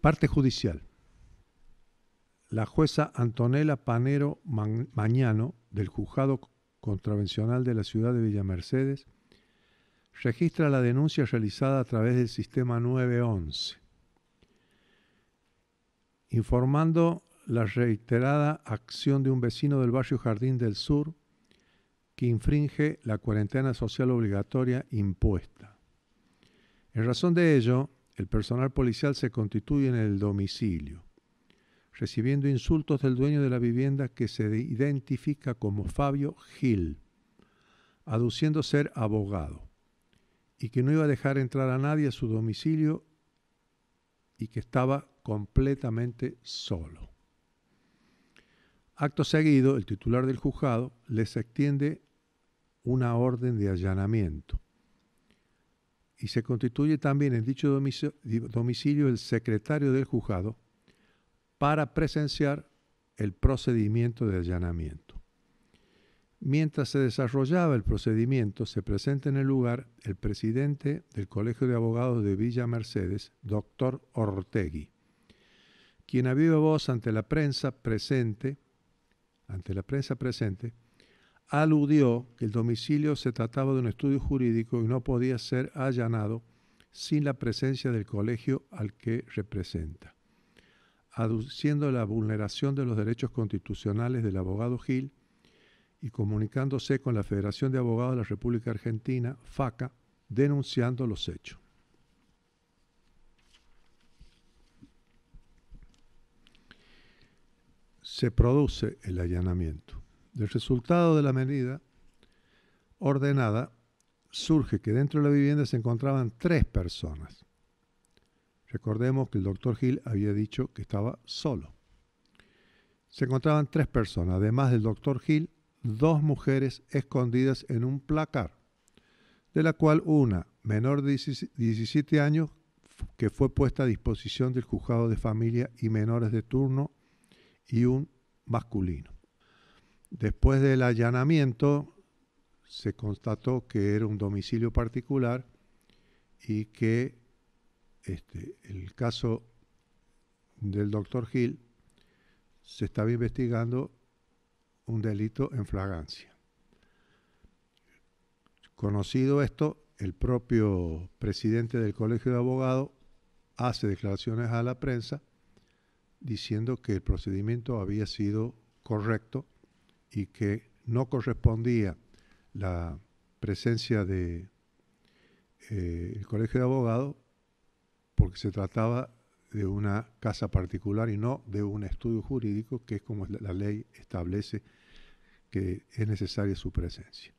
Parte judicial. La jueza Antonella Panero Mañano, del Juzgado Contravencional de la Ciudad de Villa Mercedes, registra la denuncia realizada a través del sistema 911, informando la reiterada acción de un vecino del barrio Jardín del Sur que infringe la cuarentena social obligatoria impuesta. En razón de ello, el personal policial se constituye en el domicilio, recibiendo insultos del dueño de la vivienda que se identifica como Fabio Gil, aduciendo ser abogado, y que no iba a dejar entrar a nadie a su domicilio y que estaba completamente solo. Acto seguido, el titular del juzgado les extiende una orden de allanamiento y se constituye también en dicho domicilio el secretario del juzgado para presenciar el procedimiento de allanamiento. Mientras se desarrollaba el procedimiento, se presenta en el lugar el presidente del Colegio de Abogados de Villa Mercedes, doctor Ortegui, quien habló voz ante la prensa presente, ante la prensa presente, aludió que el domicilio se trataba de un estudio jurídico y no podía ser allanado sin la presencia del colegio al que representa. Aduciendo la vulneración de los derechos constitucionales del abogado Gil y comunicándose con la Federación de Abogados de la República Argentina, FACA, denunciando los hechos. Se produce el allanamiento. Del resultado de la medida ordenada surge que dentro de la vivienda se encontraban tres personas. Recordemos que el doctor Gil había dicho que estaba solo. Se encontraban tres personas, además del doctor Gil, dos mujeres escondidas en un placar, de la cual una, menor de 17 años, que fue puesta a disposición del juzgado de familia y menores de turno, y un masculino. Después del allanamiento se constató que era un domicilio particular y que este, el caso del doctor Gil se estaba investigando un delito en flagrancia. Conocido esto, el propio presidente del Colegio de Abogados hace declaraciones a la prensa diciendo que el procedimiento había sido correcto y que no correspondía la presencia del de, eh, Colegio de Abogados porque se trataba de una casa particular y no de un estudio jurídico, que es como la ley establece que es necesaria su presencia.